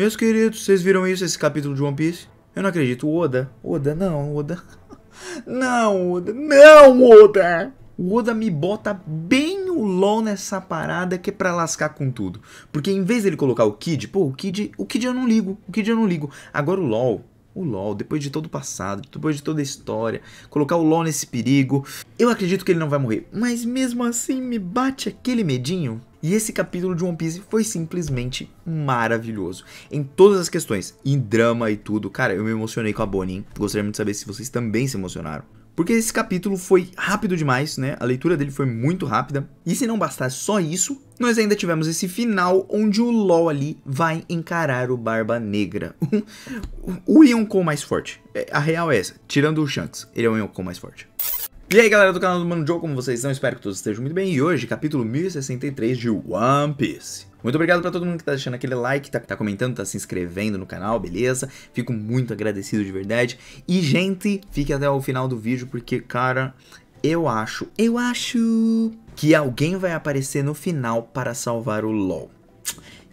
Meus queridos, vocês viram isso, esse capítulo de One Piece? Eu não acredito. Oda. Oda, não, Oda. Não, Oda. Não, Oda. O Oda me bota bem o LOL nessa parada que é pra lascar com tudo. Porque em vez dele colocar o Kid, pô, o Kid, o Kid eu não ligo. O Kid eu não ligo. Agora o LOL. O LOL, depois de todo o passado, depois de toda a história, colocar o LOL nesse perigo. Eu acredito que ele não vai morrer. Mas mesmo assim me bate aquele medinho e esse capítulo de One Piece foi simplesmente maravilhoso. Em todas as questões, em drama e tudo. Cara, eu me emocionei com a Bonnie. Gostaria muito de saber se vocês também se emocionaram. Porque esse capítulo foi rápido demais, né? A leitura dele foi muito rápida. E se não bastasse só isso, nós ainda tivemos esse final onde o LOL ali vai encarar o Barba Negra. o Yonkou mais forte. É, a real é essa. Tirando o Shanks, ele é o Yonkou mais forte. E aí galera do canal do Mano Joe, como vocês estão? Espero que todos estejam muito bem. E hoje, capítulo 1063 de One Piece. Muito obrigado pra todo mundo que tá deixando aquele like, tá, tá comentando, tá se inscrevendo no canal, beleza? Fico muito agradecido de verdade. E gente, fique até o final do vídeo porque, cara, eu acho, eu acho que alguém vai aparecer no final para salvar o LoL.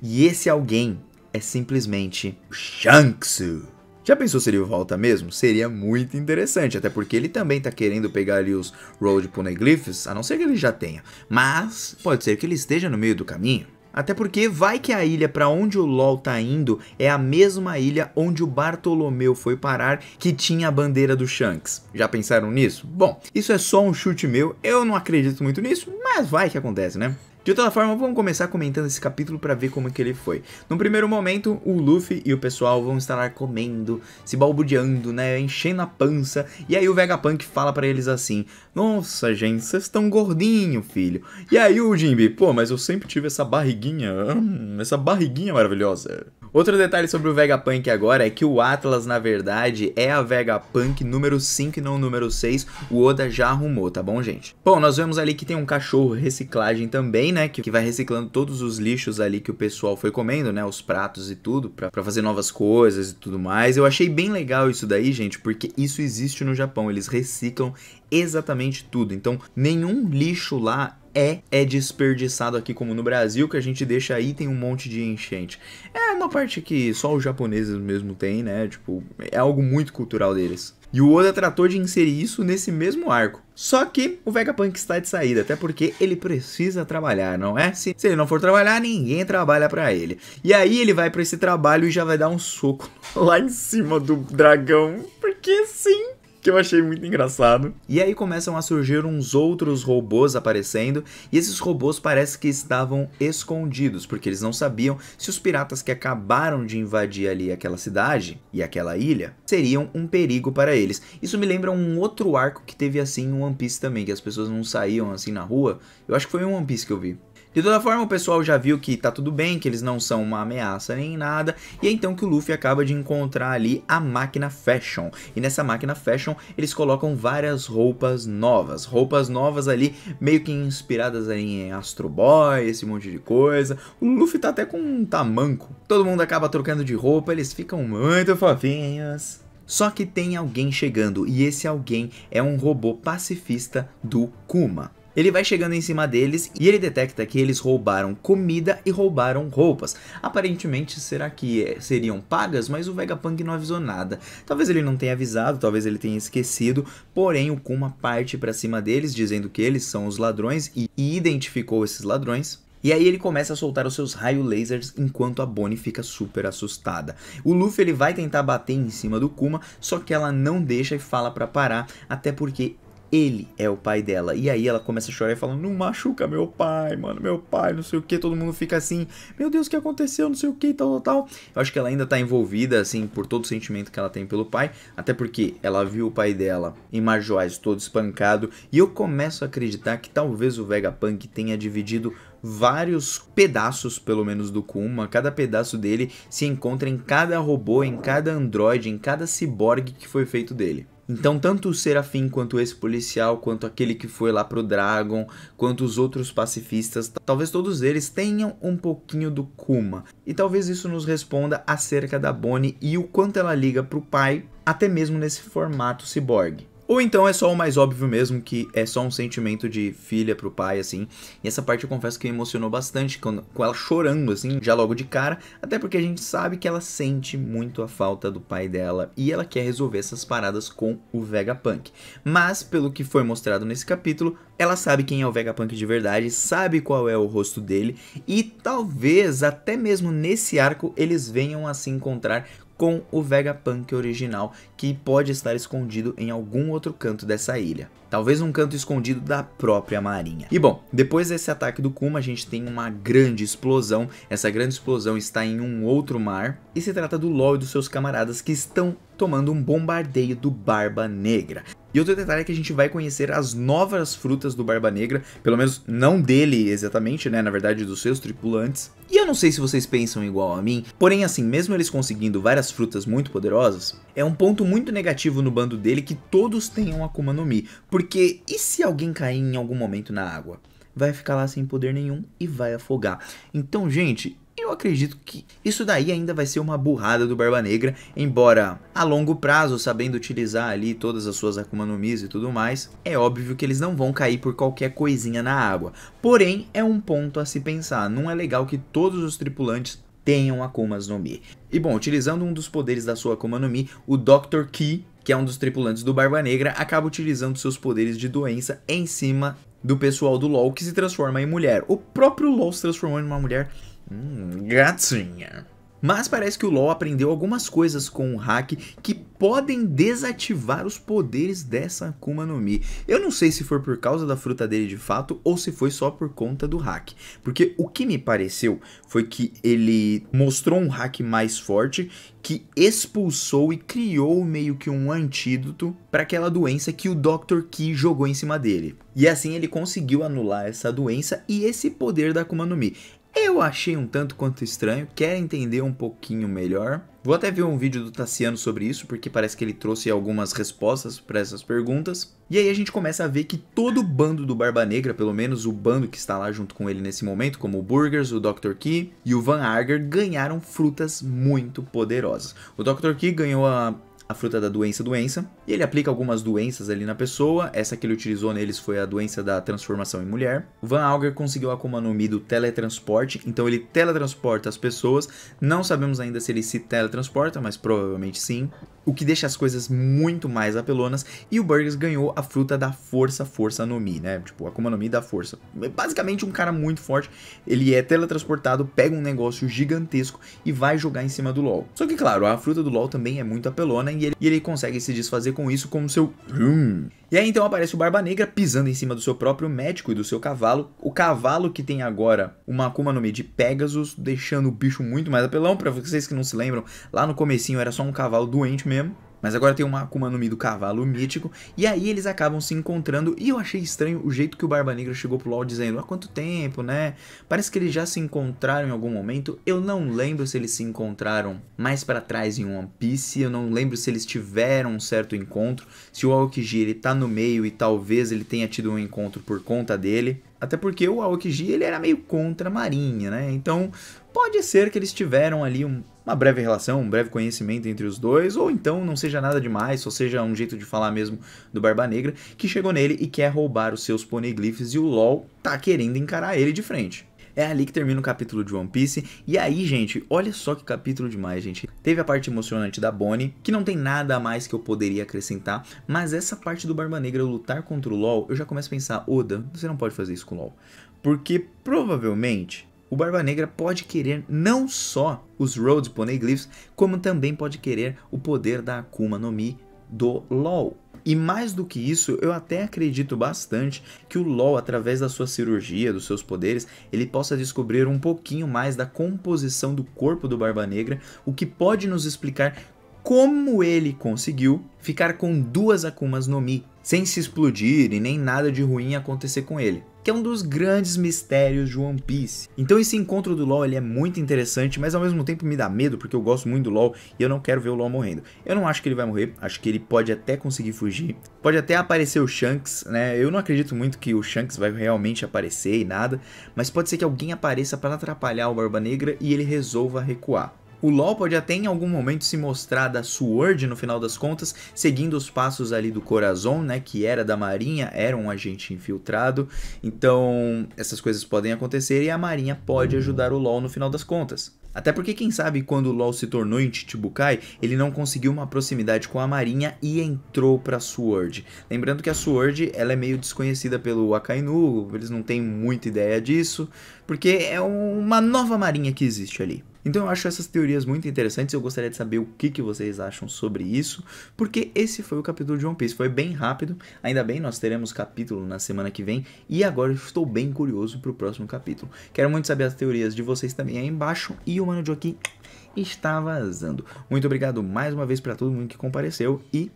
E esse alguém é simplesmente Shanksu. Já pensou se ele volta mesmo? Seria muito interessante, até porque ele também tá querendo pegar ali os Road puneglyphs, a não ser que ele já tenha. Mas pode ser que ele esteja no meio do caminho. Até porque vai que a ilha para onde o LoL tá indo é a mesma ilha onde o Bartolomeu foi parar que tinha a bandeira do Shanks. Já pensaram nisso? Bom, isso é só um chute meu, eu não acredito muito nisso, mas vai que acontece, né? De toda forma, vamos começar comentando esse capítulo para ver como é que ele foi. No primeiro momento, o Luffy e o pessoal vão estar lá comendo, se balbuciando né, enchendo a pança, e aí o Vegapunk fala para eles assim: "Nossa, gente, vocês estão gordinho, filho". E aí o Jimbe: "Pô, mas eu sempre tive essa barriguinha, hum, essa barriguinha maravilhosa". Outro detalhe sobre o Vegapunk agora é que o Atlas, na verdade, é a Vegapunk número 5 e não número 6. O Oda já arrumou, tá bom, gente? Bom, nós vemos ali que tem um cachorro reciclagem também, né? Que, vai reciclando todos os lixos ali que o pessoal foi comendo, né? Os pratos e tudo, pra, pra fazer novas coisas e tudo mais. Eu achei bem legal isso daí, gente, porque isso existe no Japão. Eles reciclam exatamente tudo. Então, nenhum lixo lá é é desperdiçado aqui como no Brasil, que a gente deixa aí tem um monte de enchente. É uma parte que só os japoneses mesmo têm, né? Tipo, é algo muito cultural deles. E o Oda tratou de inserir isso nesse mesmo arco. Só que o Vegapunk está de saída, até porque ele precisa trabalhar, não é? Se, se ele não for trabalhar, ninguém trabalha para ele. E aí ele vai para esse trabalho e já vai dar um soco lá em cima do dragão, porque sim que eu achei muito engraçado. E aí começam a surgir uns outros robôs aparecendo, e esses robôs parece que estavam escondidos, porque eles não sabiam se os piratas que acabaram de invadir ali aquela cidade e aquela ilha seriam um perigo para eles. Isso me lembra um outro arco que teve assim em One Piece também, que as pessoas não saíam assim na rua. Eu acho que foi em One Piece que eu vi. De toda forma, o pessoal já viu que tá tudo bem, que eles não são uma ameaça nem nada, e é então que o Luffy acaba de encontrar ali a máquina Fashion. E nessa máquina Fashion, eles colocam várias roupas novas, roupas novas ali, meio que inspiradas em Astro Boy, esse monte de coisa. O Luffy tá até com um tamanco. Todo mundo acaba trocando de roupa, eles ficam muito fofinhos. Só que tem alguém chegando, e esse alguém é um robô pacifista do Kuma. Ele vai chegando em cima deles e ele detecta que eles roubaram comida e roubaram roupas. Aparentemente, será que eh, seriam pagas? Mas o Vegapunk não avisou nada. Talvez ele não tenha avisado, talvez ele tenha esquecido, porém o Kuma parte para cima deles dizendo que eles são os ladrões e identificou esses ladrões. E aí ele começa a soltar os seus raios lasers enquanto a Bonnie fica super assustada. O Luffy ele vai tentar bater em cima do Kuma, só que ela não deixa e fala para parar, até porque ele é o pai dela. E aí ela começa a chorar e falando: Não machuca meu pai, mano, meu pai, não sei o que. Todo mundo fica assim: Meu Deus, o que aconteceu? Não sei o que, tal, tal, tal. Eu acho que ela ainda tá envolvida, assim, por todo o sentimento que ela tem pelo pai. Até porque ela viu o pai dela em Marjoais todo espancado. E eu começo a acreditar que talvez o Vegapunk tenha dividido vários pedaços, pelo menos, do Kuma. Cada pedaço dele se encontra em cada robô, em cada androide, em cada ciborgue que foi feito dele. Então, tanto o Serafim, quanto esse policial, quanto aquele que foi lá pro Dragon, quanto os outros pacifistas, talvez todos eles tenham um pouquinho do Kuma. E talvez isso nos responda acerca da Bonnie e o quanto ela liga pro pai, até mesmo nesse formato ciborgue. Ou então é só o mais óbvio mesmo, que é só um sentimento de filha pro pai, assim. E essa parte eu confesso que me emocionou bastante, com, com ela chorando, assim, já logo de cara. Até porque a gente sabe que ela sente muito a falta do pai dela e ela quer resolver essas paradas com o Vegapunk. Mas, pelo que foi mostrado nesse capítulo, ela sabe quem é o Vegapunk de verdade, sabe qual é o rosto dele. E talvez, até mesmo nesse arco, eles venham a se encontrar com o Vegapunk original, que pode estar escondido em algum outro canto dessa ilha. Talvez um canto escondido da própria marinha. E bom, depois desse ataque do Kuma, a gente tem uma grande explosão. Essa grande explosão está em um outro mar e se trata do LoL e dos seus camaradas que estão tomando um bombardeio do Barba Negra. E outro detalhe é que a gente vai conhecer as novas frutas do Barba Negra, pelo menos não dele exatamente, né, na verdade dos seus tripulantes. E eu não sei se vocês pensam igual a mim, porém assim, mesmo eles conseguindo várias frutas muito poderosas, é um ponto muito negativo no bando dele que todos tenham Akuma no Mi, porque e se alguém cair em algum momento na água? Vai ficar lá sem poder nenhum e vai afogar. Então, gente, eu acredito que isso daí ainda vai ser uma burrada do Barba Negra, embora a longo prazo, sabendo utilizar ali todas as suas Akuma no Mis e tudo mais, é óbvio que eles não vão cair por qualquer coisinha na água. Porém, é um ponto a se pensar, não é legal que todos os tripulantes tenham Akumas no Mi. E bom, utilizando um dos poderes da sua Akuma no Mi, o Dr. Ki, que é um dos tripulantes do Barba Negra, acaba utilizando seus poderes de doença em cima do pessoal do LoL que se transforma em mulher. O próprio LoL se transformou em uma mulher Hum, gatinha. Mas parece que o LoL aprendeu algumas coisas com o hack que podem desativar os poderes dessa Akuma no Mi. Eu não sei se foi por causa da fruta dele de fato ou se foi só por conta do hack. Porque o que me pareceu foi que ele mostrou um hack mais forte que expulsou e criou meio que um antídoto para aquela doença que o Dr. Ki jogou em cima dele. E assim ele conseguiu anular essa doença e esse poder da Akuma no Mi. Eu achei um tanto quanto estranho, Quero entender um pouquinho melhor. Vou até ver um vídeo do Tassiano sobre isso, porque parece que ele trouxe algumas respostas para essas perguntas. E aí a gente começa a ver que todo o bando do Barba Negra, pelo menos o bando que está lá junto com ele nesse momento, como o Burgers, o Dr. Key e o Van Arger, ganharam frutas muito poderosas. O Dr. Key ganhou a a fruta da doença doença, e ele aplica algumas doenças ali na pessoa, essa que ele utilizou neles foi a doença da transformação em mulher. Van Auger conseguiu a Akuma no Mi do teletransporte, então ele teletransporta as pessoas, não sabemos ainda se ele se teletransporta, mas provavelmente sim, o que deixa as coisas muito mais apelonas, e o Burgers ganhou a fruta da força, força no Mi, né, tipo, a Akuma no Mi da força. É basicamente um cara muito forte, ele é teletransportado, pega um negócio gigantesco e vai jogar em cima do LoL. Só que claro, a fruta do LoL também é muito apelona, e ele, e ele consegue se desfazer com isso com o seu... Hum. E aí então aparece o Barba Negra pisando em cima do seu próprio médico e do seu cavalo. O cavalo que tem agora uma Akuma no meio de Pegasus, deixando o bicho muito mais apelão. Pra vocês que não se lembram, lá no comecinho era só um cavalo doente mesmo. Mas agora tem uma Akuma no Mi do cavalo mítico. E aí eles acabam se encontrando. E eu achei estranho o jeito que o Barba Negra chegou pro LOL dizendo: há quanto tempo, né? Parece que eles já se encontraram em algum momento. Eu não lembro se eles se encontraram mais para trás em One Piece. Eu não lembro se eles tiveram um certo encontro. Se o Aokiji ele tá no meio e talvez ele tenha tido um encontro por conta dele. Até porque o Aokiji ele era meio contra a marinha, né? Então pode ser que eles tiveram ali um, uma breve relação, um breve conhecimento entre os dois, ou então não seja nada demais, só seja um jeito de falar mesmo do Barba Negra, que chegou nele e quer roubar os seus poneglyphs e o LOL tá querendo encarar ele de frente. É ali que termina o capítulo de One Piece. E aí, gente, olha só que capítulo demais, gente. Teve a parte emocionante da Bonnie, que não tem nada a mais que eu poderia acrescentar, mas essa parte do Barba Negra lutar contra o LoL, eu já começo a pensar, Oda, você não pode fazer isso com o LoL. Porque provavelmente o Barba Negra pode querer não só os Roads Poneglyphs, como também pode querer o poder da Akuma no Mi do LoL. E mais do que isso, eu até acredito bastante que o LoL, através da sua cirurgia, dos seus poderes, ele possa descobrir um pouquinho mais da composição do corpo do Barba Negra, o que pode nos explicar como ele conseguiu ficar com duas Akumas no Mi, sem se explodir e nem nada de ruim acontecer com ele que é um dos grandes mistérios de One Piece. Então esse encontro do LoL ele é muito interessante, mas ao mesmo tempo me dá medo, porque eu gosto muito do LoL e eu não quero ver o LoL morrendo. Eu não acho que ele vai morrer, acho que ele pode até conseguir fugir, pode até aparecer o Shanks, né? Eu não acredito muito que o Shanks vai realmente aparecer e nada, mas pode ser que alguém apareça para atrapalhar o Barba Negra e ele resolva recuar. O LoL pode até em algum momento se mostrar da Sword no final das contas, seguindo os passos ali do Corazon, né, que era da Marinha, era um agente infiltrado. Então, essas coisas podem acontecer e a Marinha pode ajudar o LoL no final das contas. Até porque quem sabe quando o LoL se tornou em Chichibukai, ele não conseguiu uma proximidade com a Marinha e entrou pra Sword. Lembrando que a Sword, ela é meio desconhecida pelo Akainu, eles não têm muita ideia disso, porque é uma nova Marinha que existe ali. Então eu acho essas teorias muito interessantes. Eu gostaria de saber o que, que vocês acham sobre isso, porque esse foi o capítulo de One Piece. Foi bem rápido, ainda bem, nós teremos capítulo na semana que vem. E agora eu estou bem curioso para o próximo capítulo. Quero muito saber as teorias de vocês também aí embaixo. E o Mano Joaquim aqui está vazando. Muito obrigado mais uma vez para todo mundo que compareceu e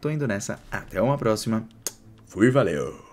tô indo nessa. Até uma próxima. Fui, valeu!